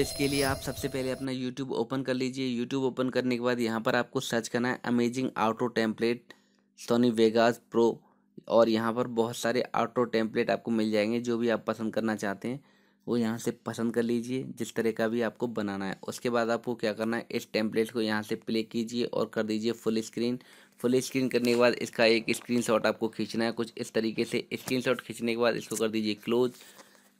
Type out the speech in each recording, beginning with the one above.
तो इसके लिए आप सबसे पहले अपना यूट्यूब ओपन कर लीजिए यूट्यूब ओपन करने के बाद यहाँ पर आपको सर्च करना है amazing auto template Sony Vegas Pro और यहाँ पर बहुत सारे आउटो टेम्पलेट आपको मिल जाएंगे जो भी आप पसंद करना चाहते हैं वो यहाँ से पसंद कर लीजिए जिस तरह का भी आपको बनाना है उसके बाद आपको क्या करना है इस टेम्पलेट को यहाँ से प्ले कीजिए और कर दीजिए फुल स्क्रीन फुल स्क्रीन करने के बाद इसका एक स्क्रीनशॉट आपको खींचना है कुछ इस तरीके से स्क्रीनशॉट खींचने के बाद इसको कर दीजिए क्लोज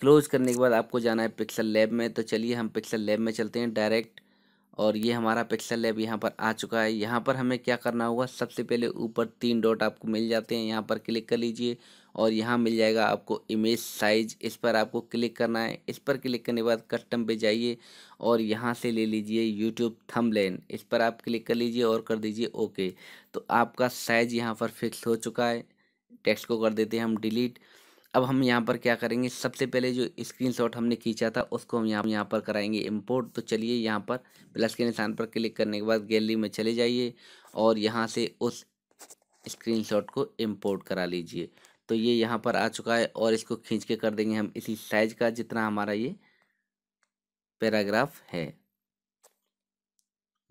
क्लोज करने के बाद आपको जाना है पिक्सल लैब में तो चलिए हम पिक्सल लैब में चलते हैं डायरेक्ट और ये हमारा पिक्सल लैब यहाँ पर आ चुका है यहाँ पर हमें क्या करना होगा सबसे पहले ऊपर तीन डॉट आपको मिल जाते हैं यहाँ पर क्लिक कर लीजिए और यहाँ मिल जाएगा आपको इमेज साइज इस पर आपको क्लिक करना है इस पर क्लिक करने के बाद कस्टम पे जाइए और यहाँ से ले लीजिए यूट्यूब थम इस पर आप क्लिक कर लीजिए और कर दीजिए ओके तो आपका साइज यहाँ पर फिक्स हो चुका है टेक्स्ट को कर देते हैं हम डिलीट अब हम यहाँ पर क्या करेंगे सबसे पहले जो शॉट हमने खींचा था उसको हम यहाँ यहाँ पर कराएंगे इम्पोर्ट तो चलिए यहाँ पर प्लस के निशान पर क्लिक करने के बाद गैलरी में चले जाइए और यहाँ से उस स्क्रीनशॉट को इम्पोर्ट करा लीजिए तो ये यहाँ पर आ चुका है और इसको खींच के कर देंगे हम इसी साइज का जितना हमारा ये पैराग्राफ है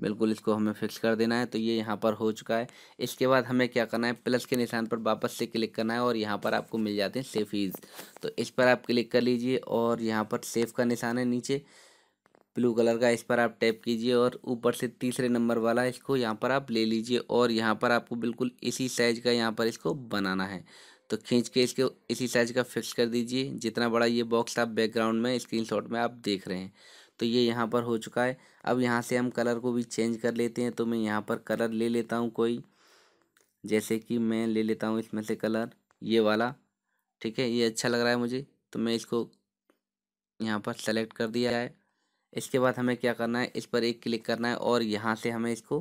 बिल्कुल इसको हमें फिक्स कर देना है तो ये यहाँ पर हो चुका है इसके बाद हमें क्या करना है प्लस के निशान पर वापस से क्लिक करना है और यहाँ पर आपको मिल जाते हैं सेफीज तो इस पर आप क्लिक कर लीजिए और यहाँ पर सेफ का निशान है नीचे ब्लू कलर का इस पर आप टैप कीजिए और ऊपर से तीसरे नंबर वाला इसको यहाँ पर आप ले लीजिए और यहाँ पर आपको बिल्कुल इसी साइज का यहाँ पर इसको बनाना है तो खींच के इसके इसी साइज का फिक्स कर दीजिए जितना बड़ा ये बॉक्स आप बैकग्राउंड में स्क्रीनशॉट में आप देख रहे हैं तो ये यहाँ पर हो चुका है अब यहाँ से हम कलर को भी चेंज कर लेते हैं तो मैं यहाँ पर कलर ले लेता हूँ कोई जैसे कि मैं ले लेता हूँ इसमें से कलर ये वाला ठीक है ये अच्छा लग रहा है मुझे तो मैं इसको यहाँ पर सेलेक्ट कर दिया है इसके बाद हमें क्या करना है इस पर एक क्लिक करना है और यहाँ से हमें इसको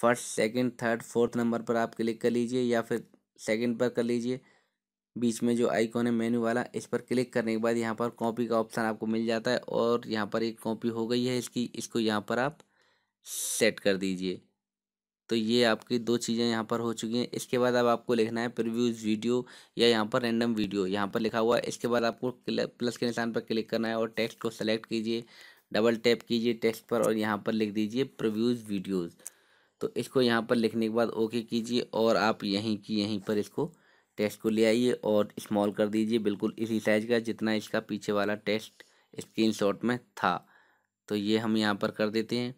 first second third fourth number पर आप क्लिक कर लीजिए या फिर सेकंड पर कर लीजिए बीच में जो आइकॉन है मेन्यू वाला इस पर क्लिक करने के बाद यहाँ पर कॉपी का ऑप्शन आपको मिल जाता है और यहाँ पर एक कॉपी हो गई है इसकी इसको यहाँ पर आप सेट कर दीजिए तो ये आपकी दो चीज़ें यहाँ पर हो चुकी हैं इसके बाद अब आपको लिखना है प्रिव्यूज वीडियो या यहाँ पर रैंडम वीडियो यहाँ पर लिखा हुआ है इसके बाद आपको प्लस के निशान पर क्लिक करना है और टेक्स्ट को सेलेक्ट कीजिए डबल टैप कीजिए टेक्स्ट पर और यहाँ पर लिख दीजिए प्रिव्यूज वीडियोज़ तो इसको यहाँ पर लिखने के बाद ओके कीजिए और आप यहीं की यहीं पर इसको टेस्ट को ले आइए और स्मॉल कर दीजिए बिल्कुल इसी साइज़ का जितना इसका पीछे वाला टेस्ट स्क्रीनशॉट में था तो ये हम यहाँ पर कर देते हैं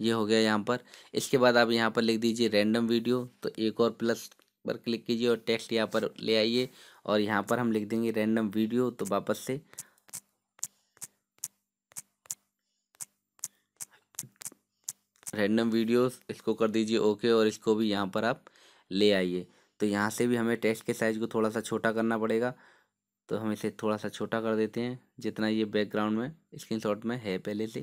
ये हो गया यहाँ पर इसके बाद आप यहाँ पर लिख दीजिए रैंडम वीडियो तो एक और प्लस पर क्लिक कीजिए और टेक्स्ट यहाँ पर ले आइए और यहाँ पर हम लिख देंगे रैंडम वीडियो तो वापस से रैंडम वीडियोस इसको कर दीजिए ओके और इसको भी यहाँ पर आप ले आइए तो यहाँ से भी हमें टेक्स्ट के साइज़ को थोड़ा सा छोटा करना पड़ेगा तो हम इसे थोड़ा सा छोटा कर देते हैं जितना ये बैकग्राउंड में स्क्रीन में है पहले से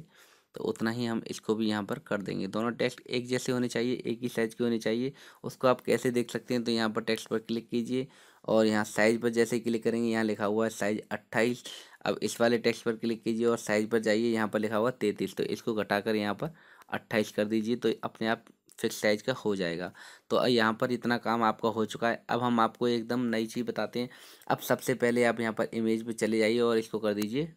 तो उतना ही हम इसको भी यहाँ पर कर देंगे दोनों टेक्स्ट एक जैसे होने चाहिए एक ही साइज़ के होने चाहिए उसको आप कैसे देख सकते हैं तो यहाँ पर टेक्स्ट पर क्लिक कीजिए और यहाँ साइज़ पर जैसे क्लिक करेंगे यहाँ लिखा हुआ है साइज़ अट्ठाईस अब इस वाले टेक्स्ट पर क्लिक कीजिए और साइज़ पर जाइए यहाँ पर लिखा हुआ तैंतीस तो इसको कर यहाँ पर अट्ठाईस कर दीजिए तो अपने आप फिक्स साइज का हो जाएगा तो यहाँ पर इतना काम आपका हो चुका है अब हम आपको एकदम नई चीज़ बताते हैं अब सबसे पहले आप यहाँ पर इमेज पर चले जाइए और इसको कर दीजिए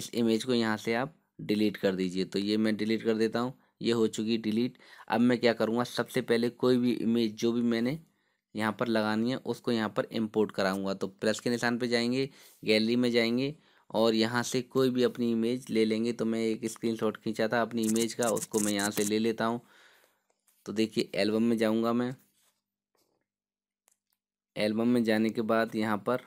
इस इमेज को यहाँ से आप डिलीट कर दीजिए तो ये मैं डिलीट कर देता हूँ ये हो चुकी डिलीट अब मैं क्या करूँगा सबसे पहले कोई भी इमेज जो भी मैंने यहाँ पर लगानी है उसको यहाँ पर इंपोर्ट कराऊंगा तो प्लस के निशान पे जाएंगे गैलरी में जाएंगे और यहाँ से कोई भी अपनी इमेज ले लेंगे तो मैं एक स्क्रीनशॉट खींचा था अपनी इमेज का उसको मैं यहाँ से ले लेता हूँ तो देखिए एल्बम में जाऊंगा मैं एल्बम में जाने के बाद यहाँ पर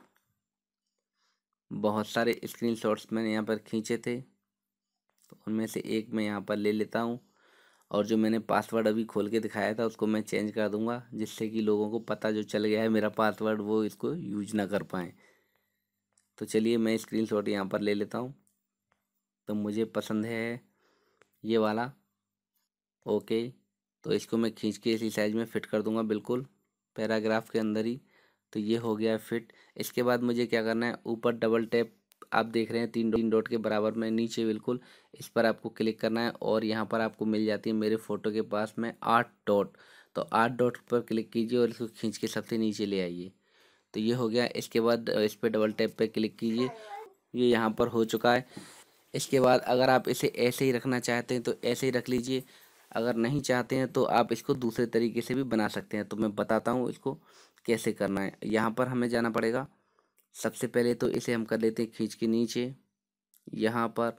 बहुत सारे स्क्रीन शॉट्स मैंने यहाँ पर खींचे थे तो उनमें से एक मैं यहाँ पर ले लेता हूँ और जो मैंने पासवर्ड अभी खोल के दिखाया था उसको मैं चेंज कर दूंगा जिससे कि लोगों को पता जो चल गया है मेरा पासवर्ड वो इसको यूज ना कर पाएँ तो चलिए मैं स्क्रीन शॉट यहाँ पर ले लेता हूँ तो मुझे पसंद है ये वाला ओके तो इसको मैं खींच के इसी साइज़ में फ़िट कर दूंगा बिल्कुल पैराग्राफ के अंदर ही तो ये हो गया फिट इसके बाद मुझे क्या करना है ऊपर डबल टैप आप देख रहे हैं तीन तीन डॉट के बराबर में नीचे बिल्कुल इस पर आपको क्लिक करना है और यहाँ पर आपको मिल जाती है मेरे फ़ोटो के पास में आठ डॉट तो आठ डॉट पर क्लिक कीजिए और इसको खींच के सबसे नीचे ले आइए तो ये हो गया इसके बाद इस पर डबल टैप पर क्लिक कीजिए ये यहाँ पर हो चुका है इसके बाद अगर आप इसे ऐसे ही रखना चाहते हैं तो ऐसे ही रख लीजिए अगर नहीं चाहते हैं तो आप इसको दूसरे तरीके से भी बना सकते हैं तो मैं बताता हूँ इसको कैसे करना है यहाँ पर हमें जाना पड़ेगा सबसे पहले तो इसे हम कर लेते हैं खींच के नीचे यहाँ पर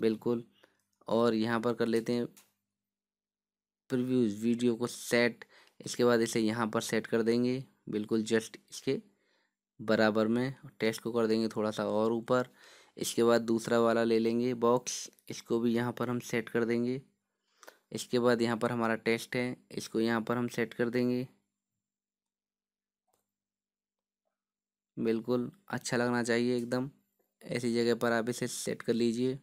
बिल्कुल और यहाँ पर कर लेते हैं प्रीव्यूज वीडियो को सेट इसके बाद इसे यहाँ पर सेट कर देंगे बिल्कुल जस्ट इसके बराबर में टेस्ट को कर देंगे थोड़ा सा और ऊपर इसके बाद दूसरा वाला ले लेंगे बॉक्स इसको भी यहाँ पर हम सेट कर देंगे इसके बाद यहाँ पर हमारा टेस्ट है इसको यहाँ पर हम सेट कर देंगे बिल्कुल अच्छा लगना चाहिए एकदम ऐसी जगह पर आप इसे सेट कर लीजिए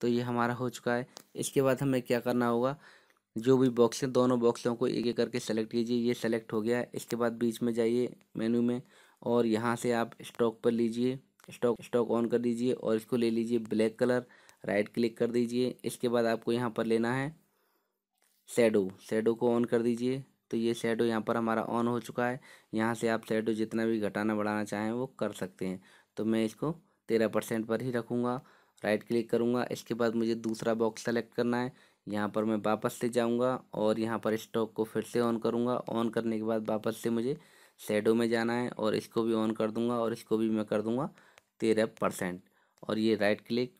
तो ये हमारा हो चुका है इसके बाद हमें क्या करना होगा जो भी बॉक्स हैं दोनों बॉक्सों को एक एक करके सेलेक्ट कीजिए ये सेलेक्ट हो गया है इसके बाद बीच में जाइए मेनू में और यहाँ से आप स्टॉक पर लीजिए स्टॉक स्टॉक ऑन कर दीजिए और इसको ले लीजिए ब्लैक कलर राइट क्लिक कर दीजिए इसके बाद आपको यहाँ पर लेना है शेडो शेडो को ऑन कर दीजिए तो ये शेडो यहाँ पर हमारा ऑन हो चुका है यहाँ से आप शेडो जितना भी घटाना बढ़ाना चाहें वो कर सकते हैं तो मैं इसको तेरह परसेंट पर ही रखूँगा राइट क्लिक करूँगा इसके बाद मुझे दूसरा बॉक्स सेलेक्ट करना है यहाँ पर मैं वापस से जाऊँगा और यहाँ पर स्टॉक को फिर से ऑन करूँगा ऑन करने के बाद वापस से मुझे शेडो में जाना है और इसको भी ऑन कर दूँगा और इसको भी मैं कर दूँगा तेरह परसेंट और ये राइट क्लिक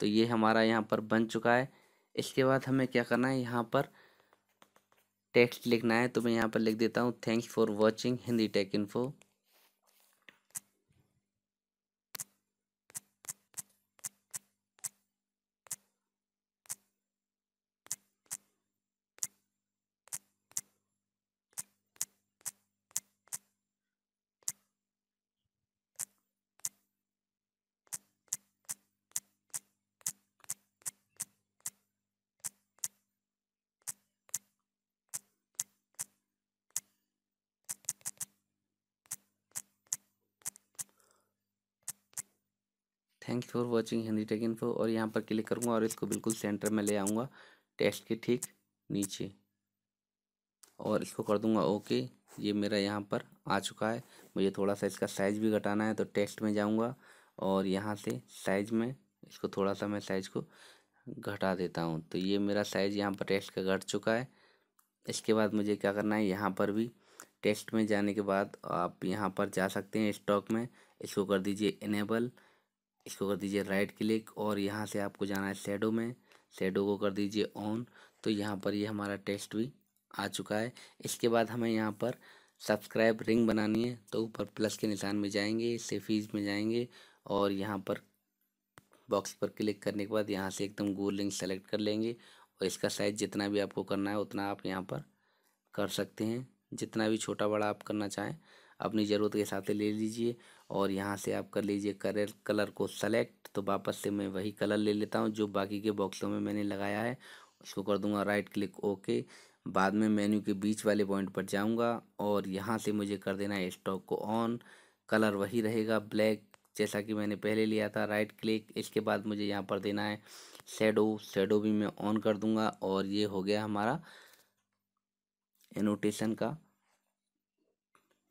तो ये हमारा यहाँ पर बन चुका है इसके बाद हमें क्या करना है यहाँ पर टेक्स्ट लिखना है तो मैं यहाँ पर लिख देता हूँ thanks for watching Hindi tech info you for watching Hindi tech info और यहाँ पर क्लिक करूँगा और इसको बिल्कुल सेंटर में ले आऊँगा टेक्स्ट के ठीक नीचे और इसको कर दूँगा ओके ये मेरा यहाँ पर आ चुका है मुझे थोड़ा सा इसका साइज़ भी घटाना है तो टेक्स्ट में जाऊँगा और यहाँ से साइज़ में इसको थोड़ा सा मैं साइज़ को घटा देता हूँ तो ये मेरा साइज़ यहाँ पर टेक्स्ट का घट चुका है इसके बाद मुझे क्या करना है यहाँ पर भी टेक्स्ट में जाने के बाद आप यहाँ पर जा सकते हैं स्टॉक में इसको कर दीजिए इनेबल इसको कर दीजिए राइट क्लिक और यहाँ से आपको जाना है शेडो में शेडो को कर दीजिए ऑन तो यहाँ पर ये यह हमारा टेस्ट भी आ चुका है इसके बाद हमें यहाँ पर सब्सक्राइब रिंग बनानी है तो ऊपर प्लस के निशान में जाएंगे फीस में जाएंगे और यहाँ पर बॉक्स पर क्लिक करने के बाद यहाँ से एकदम गोल लिंक सेलेक्ट कर लेंगे और इसका साइज़ जितना भी आपको करना है उतना आप यहाँ पर कर सकते हैं जितना भी छोटा बड़ा आप करना चाहें अपनी ज़रूरत के हिसाब से ले लीजिए और यहाँ से आप कर लीजिए करर कलर को सेलेक्ट तो वापस से मैं वही कलर ले लेता हूँ जो बाकी के बॉक्सों में मैंने लगाया है उसको कर दूंगा राइट क्लिक ओके बाद में मेन्यू के बीच वाले पॉइंट पर जाऊँगा और यहाँ से मुझे कर देना है स्टॉक को ऑन कलर वही रहेगा ब्लैक जैसा कि मैंने पहले लिया था राइट क्लिक इसके बाद मुझे यहाँ पर देना है शेडो शेडो भी मैं ऑन कर दूंगा और ये हो गया हमारा एनोटेशन का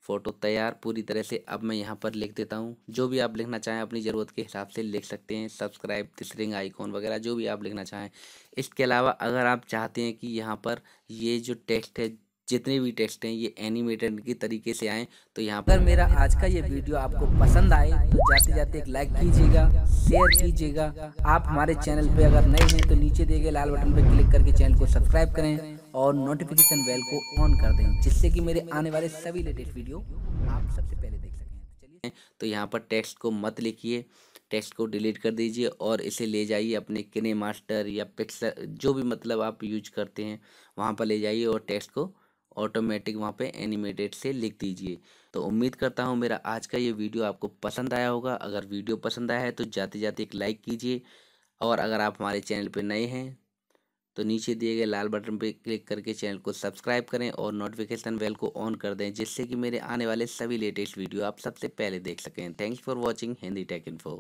फ़ोटो तैयार पूरी तरह से अब मैं यहाँ पर लिख देता हूँ जो भी आप लिखना चाहें अपनी ज़रूरत के हिसाब से लिख सकते हैं सब्सक्राइब रिंग आइकॉन वगैरह जो भी आप लिखना चाहें इसके अलावा अगर आप चाहते हैं कि यहाँ पर ये जो टेक्स्ट है जितने भी टेक्स्ट हैं ये एनिमेटेड के तरीके से आए तो यहाँ पर मेरा आज का ये वीडियो आपको पसंद आए तो जाते जाते एक लाइक कीजिएगा शेयर कीजिएगा आप हमारे चैनल पे अगर नए हैं तो नीचे दिए गए लाल बटन पे क्लिक करके चैनल को सब्सक्राइब करें और नोटिफिकेशन बेल को ऑन कर दें जिससे कि मेरे आने वाले सभी लेटेस्ट वीडियो आप सबसे पहले देख सकें तो, तो यहाँ पर टेक्स्ट को मत लिखिए टेक्स्ट को डिलीट कर दीजिए और इसे ले जाइए अपने किने मास्टर या पिक्सल जो भी मतलब आप यूज करते हैं वहाँ पर ले जाइए और टेक्स्ट को ऑटोमेटिक वहाँ पे एनिमेटेड से लिख दीजिए तो उम्मीद करता हूँ मेरा आज का ये वीडियो आपको पसंद आया होगा अगर वीडियो पसंद आया है तो जाते जाते एक लाइक कीजिए और अगर आप हमारे चैनल पर नए हैं तो नीचे दिए गए लाल बटन पर क्लिक करके चैनल को सब्सक्राइब करें और नोटिफिकेशन बेल को ऑन कर दें जिससे कि मेरे आने वाले सभी लेटेस्ट वीडियो आप सबसे पहले देख सकें thanks for watching Hindi tech info